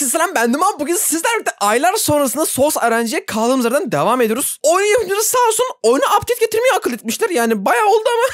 Herkese selam ben Duman. Bugün sizlerle birlikte aylar sonrasında sos RNG'ye kaldığımız yerden devam ediyoruz. Oyun yapımcıları sağ olsun oyuna update getirmeyi akıl etmişler. Yani bayağı oldu ama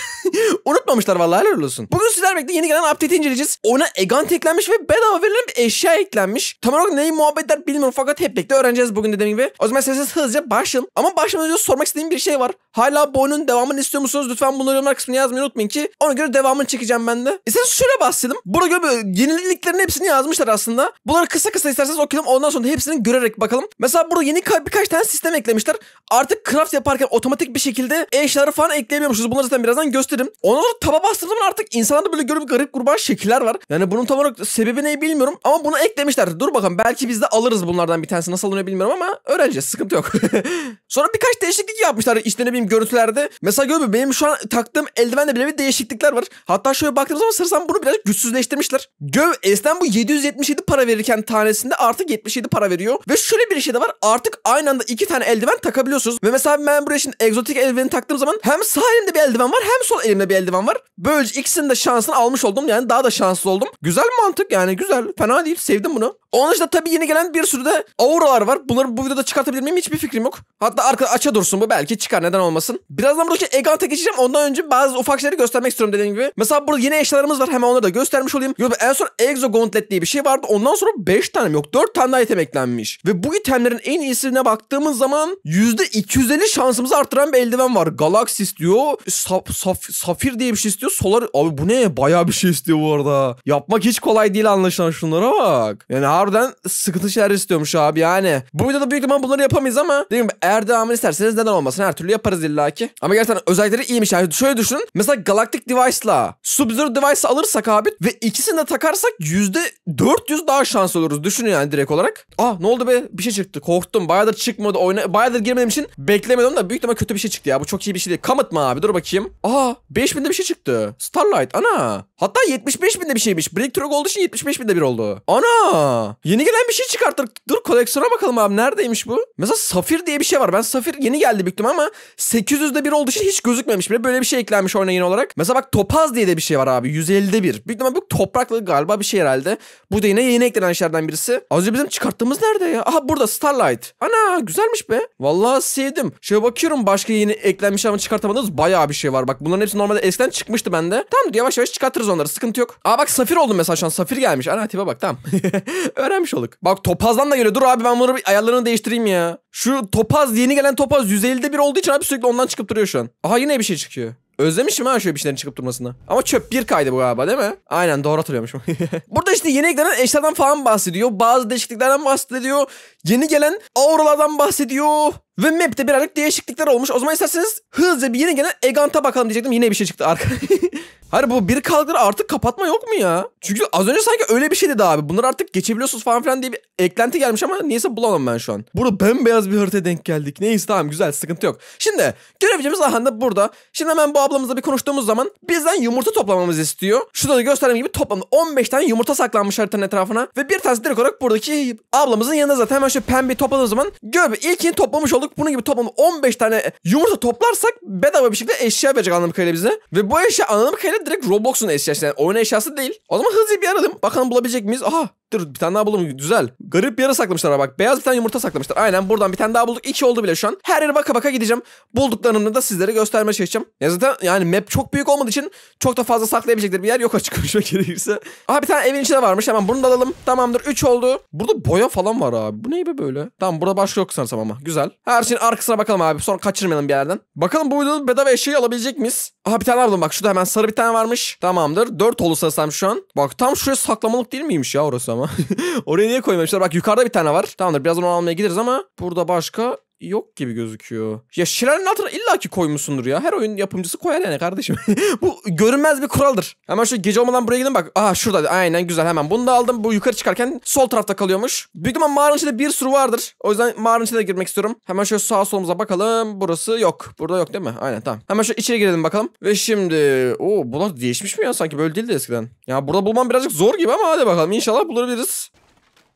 unutmamışlar vallahi helal olsun. Bugün sizler birlikte yeni gelen update'i inceleyeceğiz. Oyuna egant eklenmiş ve bedava verilen bir eşya eklenmiş. Tam olarak neyi muhabbetler bilmiyorum fakat hep birlikte öğreneceğiz bugün dediğim gibi. O zaman isterseniz hızlıca başlayalım. Ama başlamadan önce sormak istediğim bir şey var. Hala bu oyunun devamını istiyor musunuz? Lütfen bunları yorumlar kısmına yazmayı unutmayın ki ona göre devamını çekeceğim ben de. İsterseniz şöyle bahsedelim. Burada göre yeniliklerin hepsini yazmışlar aslında. Bunları kısa kısa isterseniz okuyalım. Ondan sonra hepsini görerek bakalım. Mesela burada yeni birkaç tane sistem eklemişler. Artık craft yaparken otomatik bir şekilde eşyaları falan ekleyemiyormuşuz. Bunları zaten birazdan gösteririm. Ondan sonra taba bastığım zaman artık insanlarda böyle görüp garip kurban şekiller var. Yani bunun tam olarak sebebi ne bilmiyorum. Ama bunu eklemişler. Dur bakalım belki biz de alırız bunlardan bir tanesi. Nasıl alınıyor bilmiyorum ama öğreneceğiz. Sıkıntı yok. sonra birkaç değişiklik yapmışlar. İşte ne bileyim görüntülerde. Mesela görmüyor benim şu an taktığım eldivende bile bir değişiklikler var. Hatta şöyle baktığımız zaman sırsan bunu biraz güçsüzleştirmişler. Göv eskiden bu 777 para verirken tane tanesinde artık 77 para veriyor. Ve şöyle bir şey de var. Artık aynı anda iki tane eldiven takabiliyorsunuz. Ve mesela ben buraya şimdi egzotik eldiveni taktığım zaman hem sağ elimde bir eldiven var hem sol elimde bir eldiven var. Böylece ikisinin de şansını almış oldum. Yani daha da şanslı oldum. Güzel mantık yani güzel. Fena değil. Sevdim bunu. Onun dışında tabii yeni gelen bir sürü de auralar var. Bunları bu videoda çıkartabilir miyim hiçbir fikrim yok. Hatta arka aça dursun bu belki çıkar neden olmasın. Birazdan buradaki Egant'a geçeceğim. Ondan önce bazı ufak şeyleri göstermek istiyorum dediğim gibi. Mesela burada yeni eşyalarımız var. Hemen onları da göstermiş olayım. En son Exo Gauntlet diye bir şey vardı. Ondan sonra 5 tane mi yok? 4 tane daha item eklenmiş. Ve bu itemlerin en iyisine baktığımız zaman %250 şansımızı arttıran bir eldiven var. Galaxy istiyor. Saf, saf, safir diye bir şey istiyor. Solar... Abi bu ne? Bayağı bir şey istiyor bu arada. Yapmak hiç kolay değil anlaşılan şunlara bak. Yani harbiden sıkıntı şeyler istiyormuş abi yani. Bu videoda büyük ihtimal bunları yapamayız ama dediğim gibi eğer devamını isterseniz neden olmasın her türlü yaparız illaki. Ama gerçekten özellikleri iyiymiş yani. Şöyle düşünün. Mesela Galactic Device'la Sub-Zero Device alırsak abi ve ikisini de takarsak %400 daha şans oluruz düşünün yani direkt olarak. Ah ne oldu be bir şey çıktı korktum bayağıdır çıkmadı oyna bayağıdır girmediğim için beklemedim da büyük ihtimal kötü bir şey çıktı ya bu çok iyi bir şey değil. Kamıt mı abi dur bakayım. Aa 5000'de bir şey çıktı. Starlight ana. Hatta 75.000'de bir şeymiş. Breakthrough olduğu için 75.000'de bir oldu. Ana. Yeni gelen bir şey çıkarttık. Dur koleksiyona bakalım abi neredeymiş bu? Mesela safir diye bir şey var. Ben safir yeni geldi büyük ama 800'de bir olduğu için hiç gözükmemiş bile. Böyle bir şey eklenmiş oyuna yeni olarak. Mesela bak topaz diye de bir şey var abi. 150'de bir. Büyük ihtimal bu topraklı galiba bir şey herhalde. Bu da yine yeni eklenen şeylerden biri birisi. Az önce bizim çıkarttığımız nerede ya? Aha burada Starlight. Ana güzelmiş be. Vallahi sevdim. Şöyle bakıyorum başka yeni eklenmiş ama çıkartamadığımız bayağı bir şey var. Bak bunların hepsi normalde eskiden çıkmıştı bende. Tamam yavaş yavaş çıkartırız onları. Sıkıntı yok. Aa bak Safir oldum mesela şu an. Safir gelmiş. Ana tipe bak tamam. Öğrenmiş olduk. Bak Topaz'dan da geliyor. Dur abi ben bunu bir ayarlarını değiştireyim ya. Şu Topaz yeni gelen Topaz 150'de bir olduğu için abi sürekli ondan çıkıp duruyor şu an. Aha yine bir şey çıkıyor. Özlemişim ha şöyle bir şeylerin çıkıp durmasını. Ama çöp bir kaydı bu galiba değil mi? Aynen doğru hatırlıyormuşum. Burada işte yeni eklenen eşyalardan falan bahsediyor. Bazı değişikliklerden bahsediyor. Yeni gelen auralardan bahsediyor. Ve map'te birazcık değişiklikler olmuş. O zaman isterseniz hızlıca bir yeni gelen Egant'a bakalım diyecektim. Yine bir şey çıktı arkada. Hayır bu bir kaldır artık kapatma yok mu ya? Çünkü az önce sanki öyle bir şey dedi abi. Bunlar artık geçebiliyorsunuz falan filan diye bir eklenti gelmiş ama niyeyse bulamam ben şu an. Burada bembeyaz bir haritaya denk geldik. Neyse tamam güzel sıkıntı yok. Şimdi görevcimiz Ahan da burada. Şimdi hemen bu ablamızla bir konuştuğumuz zaman bizden yumurta toplamamızı istiyor. Şurada da gösterdiğim gibi toplam 15 tane yumurta saklanmış haritanın etrafına. Ve bir tanesi direkt olarak buradaki ablamızın yanında zaten hemen şöyle pembe topladığımız zaman göbe ilkini toplamış olduk. Bunun gibi toplam 15 tane yumurta toplarsak bedava bir şekilde eşya verecek anlamı kadarıyla bize. Ve bu eşya anlamı kadarıyla direkt Roblox'un eşyası yani oyun eşyası değil. O zaman hızlı bir aradım. Bakalım bulabilecek miyiz? Aha Dur bir tane daha buldum. Güzel. Garip bir yere saklamışlar bak. Beyaz bir tane yumurta saklamışlar. Aynen buradan bir tane daha bulduk. İki oldu bile şu an. Her yere baka baka gideceğim. Bulduklarımı da sizlere göstermeye çalışacağım. Ya zaten yani map çok büyük olmadığı için çok da fazla saklayabilecekleri bir yer yok açık konuşmak gerekirse. Aha bir tane evin içinde varmış. Hemen bunu da alalım. Tamamdır. Üç oldu. Burada boya falan var abi. Bu ne böyle? Tamam burada başka yok sanırsam ama. Güzel. Her şeyin arkasına bakalım abi. Sonra kaçırmayalım bir yerden. Bakalım bu videonun bedava eşeği alabilecek miyiz? Aha bir tane buldum bak. Şurada hemen sarı bir tane varmış. Tamamdır. Dört oldu sanırsam şu an. Bak tam şuraya saklamalık değil miymiş ya orası ama. Oraya niye koymamışlar? Bak yukarıda bir tane var. Tamamdır birazdan onu almaya gideriz ama burada başka yok gibi gözüküyor. Ya Şilan'ın altına illaki koymuşsundur ya. Her oyun yapımcısı koyar yani kardeşim. bu görünmez bir kuraldır. Hemen şu gece olmadan buraya gidin bak. Aa şurada aynen güzel hemen. Bunu da aldım. Bu yukarı çıkarken sol tarafta kalıyormuş. Büyük ama mağaranın içinde bir sürü vardır. O yüzden mağaranın içine girmek istiyorum. Hemen şöyle sağa solumuza bakalım. Burası yok. Burada yok değil mi? Aynen tamam. Hemen şöyle içeri girelim bakalım. Ve şimdi o bunlar değişmiş mi ya sanki böyle değildi eskiden. Ya burada bulmam birazcık zor gibi ama hadi bakalım. İnşallah bulabiliriz.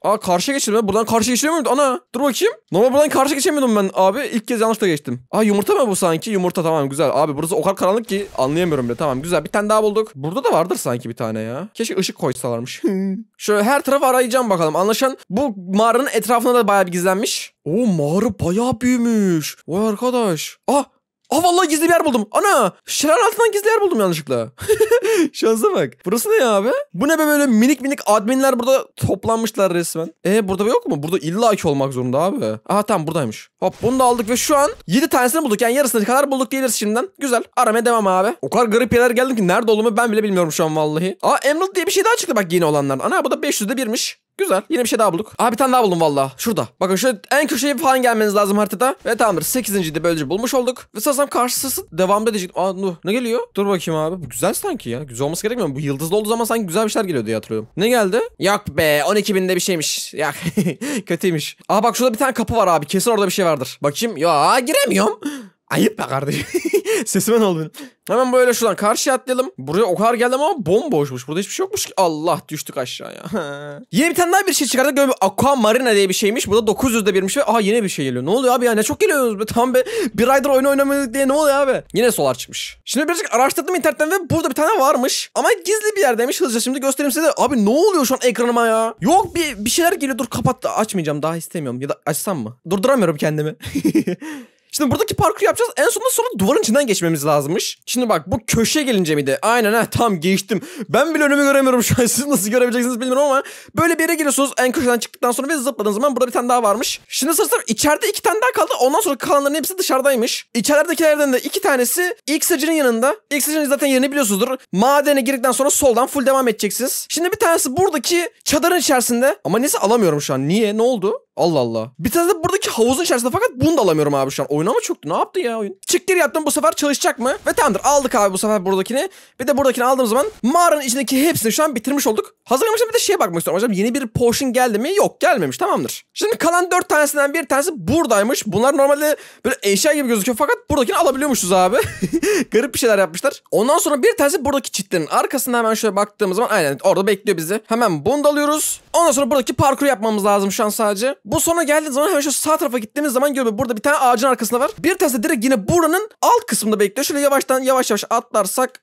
Aa karşıya geçtim ben. Buradan karşıya geçemiyorum. Ana dur bakayım. Normal buradan karşı geçemiyordum ben abi. İlk kez yanlışla geçtim. Aa yumurta mı bu sanki? Yumurta tamam güzel. Abi burası o kadar karanlık ki anlayamıyorum bile. Tamam güzel. Bir tane daha bulduk. Burada da vardır sanki bir tane ya. Keşke ışık koysalarmış. Şöyle her tarafı arayacağım bakalım. Anlaşan bu mağaranın etrafında da bayağı bir gizlenmiş. Oo mağara bayağı büyümüş. Vay arkadaş. Ah Aa vallahi gizli bir yer buldum. Ana şelalenin altından gizli yer buldum yanlışlıkla. Şansa bak. Burası ne ya abi? Bu ne be böyle minik minik adminler burada toplanmışlar resmen. E burada yok mu? Burada illaki olmak zorunda abi. Aha tamam buradaymış. Hop bunu da aldık ve şu an 7 tanesini bulduk. Yani yarısını kadar bulduk diyebiliriz şimdiden. Güzel. Aramaya devam abi. O kadar garip yerler geldim ki nerede olduğumu ben bile bilmiyorum şu an vallahi. Aa Emerald diye bir şey daha çıktı bak yeni olanlar. Ana bu da 500'de birmiş. Güzel. Yine bir şey daha bulduk. Aa bir tane daha buldum valla. Şurada. Bakın şu en köşeye falan gelmeniz lazım haritada. Ve tamamdır. 8. de böylece bulmuş olduk. Ve sanırsam karşısı devam edecek. Aa dur. Ne geliyor? Dur bakayım abi. Bu güzel sanki ya. Güzel olması gerekmiyor mu? Bu yıldızlı olduğu zaman sanki güzel bir şeyler geliyor diye hatırlıyorum. Ne geldi? Yok be. 12 binde bir şeymiş. Ya kötüymüş. Aa bak şurada bir tane kapı var abi. Kesin orada bir şey vardır. Bakayım. Ya giremiyorum. Ayıp be kardeşim. Sesime ne oldu Hemen böyle şuradan karşı atlayalım. Buraya o kadar geldim ama bomboşmuş. Burada hiçbir şey yokmuş ki. Allah düştük aşağıya. Yine bir tane daha bir şey çıkardı, Böyle bir aqua marina diye bir şeymiş. Bu da 900'de birmiş ve aha yine bir şey geliyor. Ne oluyor abi ya ne çok geliyorsunuz be. Tam be bir aydır oyun oynamadık diye ne oluyor abi? Yine solar çıkmış. Şimdi birazcık araştırdım internetten ve burada bir tane varmış. Ama gizli bir yerdeymiş. Hızlıca şimdi göstereyim size. De. Abi ne oluyor şu an ekranıma ya? Yok bir, bir şeyler geliyor. Dur kapat açmayacağım. Daha istemiyorum. Ya da açsam mı? Durduramıyorum kendimi. Şimdi buradaki parkur yapacağız. En sonunda sonra duvarın içinden geçmemiz lazımmış. Şimdi bak bu köşe gelince miydi? Aynen ha tam geçtim. Ben bile önümü göremiyorum şu an. Siz nasıl görebileceksiniz bilmiyorum ama böyle bir yere giriyorsunuz. En köşeden çıktıktan sonra ve zıpladığınız zaman burada bir tane daha varmış. Şimdi sırf sırf içeride iki tane daha kaldı. Ondan sonra kalanların hepsi dışarıdaymış. İçeridekilerden de iki tanesi ilk sıcının yanında. İlk sıcının zaten yerini biliyorsunuzdur. Madene girdikten sonra soldan full devam edeceksiniz. Şimdi bir tanesi buradaki çadırın içerisinde. Ama neyse alamıyorum şu an. Niye? Ne oldu? Allah Allah. Bir tane de buradaki havuzun içerisinde fakat bunu da alamıyorum abi şu an. Oyuna mı çöktü? Ne yaptı ya oyun? Çıktır yaptım bu sefer çalışacak mı? Ve tamamdır aldık abi bu sefer buradakini. Bir de buradakini aldığım zaman mağaranın içindeki hepsini şu an bitirmiş olduk. Hazırlamışım bir de şeye bakmak istiyorum. Hocam yeni bir potion geldi mi? Yok gelmemiş tamamdır. Şimdi kalan dört tanesinden bir tanesi buradaymış. Bunlar normalde böyle eşya gibi gözüküyor fakat buradakini alabiliyormuşuz abi. Garip bir şeyler yapmışlar. Ondan sonra bir tanesi buradaki çitlerin arkasında hemen şöyle baktığımız zaman aynen orada bekliyor bizi. Hemen bunu da alıyoruz. Ondan sonra buradaki parkur yapmamız lazım şu an sadece. Bu sona geldiğiniz zaman hemen şu sağ tarafa gittiğimiz zaman görüyorum. Burada bir tane ağacın arkasında var. Bir tanesi direkt yine buranın alt kısmında bekliyor. Şöyle yavaştan yavaş yavaş atlarsak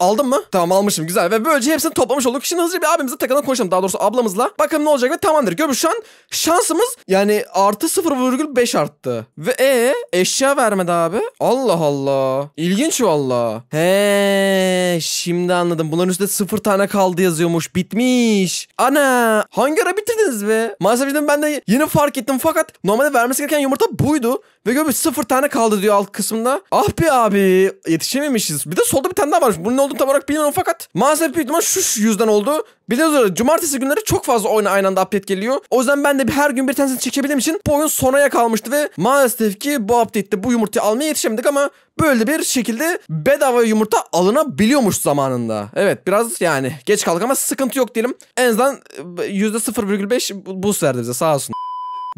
Aldım mı? Tamam almışım güzel. Ve böylece hepsini toplamış olduk. Şimdi hızlıca bir abimizle takılan konuşalım. Daha doğrusu ablamızla. Bakalım ne olacak ve tamamdır. Gömüş şu an şansımız yani artı 0,5 arttı. Ve e eşya vermedi abi. Allah Allah. İlginç valla. He şimdi anladım. Bunların üstünde 0 tane kaldı yazıyormuş. Bitmiş. Ana hangi ara bitirdiniz be? Maalesef dedim ben de yeni fark ettim fakat normalde vermesi gereken yumurta buydu. Ve gömüş 0 tane kaldı diyor alt kısımda. Ah be abi yetişememişiz. Bir de solda bir tane daha varmış. Bunun ne olduğunu tam olarak bilmiyorum fakat maalesef büyük ihtimal şu yüzden oldu. Biliyoruz öyle cumartesi günleri çok fazla oyuna aynı anda update geliyor. O yüzden ben de bir her gün bir tanesini çekebildiğim için bu oyun sonraya kalmıştı ve maalesef ki bu update'te bu yumurtayı almaya yetişemedik ama böyle bir şekilde bedava yumurta alınabiliyormuş zamanında. Evet biraz yani geç kaldık ama sıkıntı yok diyelim. En azından %0,5 boost verdi bize sağ olsun.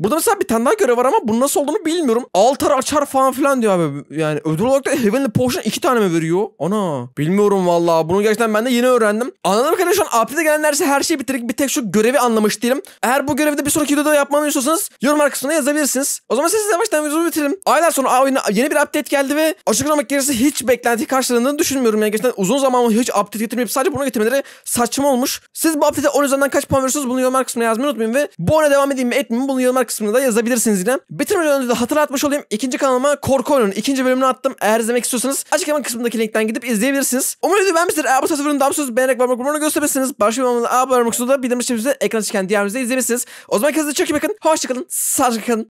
Burada mesela bir tane daha görev var ama bunun nasıl olduğunu bilmiyorum. Altar açar falan filan diyor abi. Yani ödül olarak da Heavenly Potion iki tane mi veriyor? Ana. Bilmiyorum valla. Bunu gerçekten ben de yeni öğrendim. Anladım arkadaşlar şu an update'e gelenlerse her şeyi bitirdik. Bir tek şu görevi anlamış diyelim. Eğer bu görevde bir sonraki videoda yapmamı istiyorsanız yorumlar kısmına yazabilirsiniz. O zaman siz yavaştan videoyu bitirelim. Aylar sonra oyuna yeni bir update geldi ve açıklamak gerekirse hiç beklenti karşılandığını düşünmüyorum. Yani gerçekten uzun zaman hiç update getirmeyip sadece bunu getirmeleri saçma olmuş. Siz bu update'e 10 üzerinden kaç puan veriyorsunuz bunu yorumlar kısmına yazmayı unutmayın ve bu oyuna devam edeyim mi etmeyeyim mi bunu yorumlar kısmında da yazabilirsiniz yine. Bitirmeden önce de hatırlatmış olayım. ikinci kanalıma Korku Oyunun ikinci bölümünü attım. Eğer izlemek istiyorsanız açıklama kısmındaki linkten gidip izleyebilirsiniz. Umarım videoyu beğenmiştir. Eğer bu tarz videonun daha bir beğenerek parmak kurmanı gösterebilirsiniz. Başka bir anlamda abone olmak istiyorsanız da bildirim için ekrana çıkan diğer videoyu izleyebilirsiniz. O zaman kendinize çok iyi bakın. Hoşçakalın. Sağlıcakla kalın.